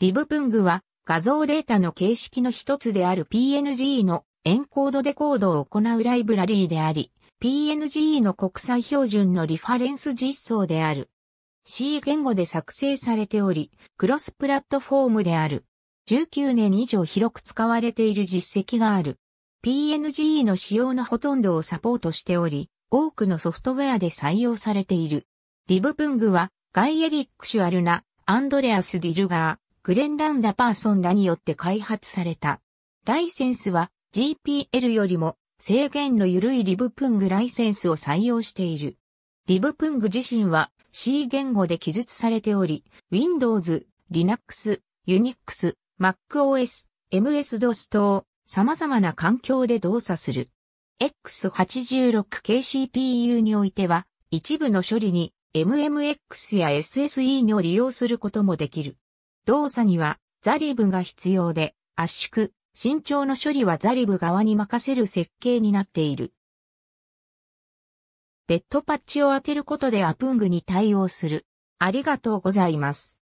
リブプングは画像データの形式の一つである PNG のエンコードデコードを行うライブラリーであり、PNG の国際標準のリファレンス実装である。C 言語で作成されており、クロスプラットフォームである。19年以上広く使われている実績がある。PNG の使用のほとんどをサポートしており、多くのソフトウェアで採用されている。リブプングは、ガイエリック・シュアルナ、アンドレアス・ディルガー、グレンラン・ラパーソンらによって開発された。ライセンスは GPL よりも制限の緩いリブプングライセンスを採用している。リブプング自身は C 言語で記述されており、Windows、Linux、Unix、MacOS、MS-DOS 等様々な環境で動作する。X86KCPU においては一部の処理に MMX や SSE を利用することもできる。動作にはザリブが必要で、圧縮、身長の処理はザリブ側に任せる設計になっている。ベッドパッチを当てることでアプングに対応する。ありがとうございます。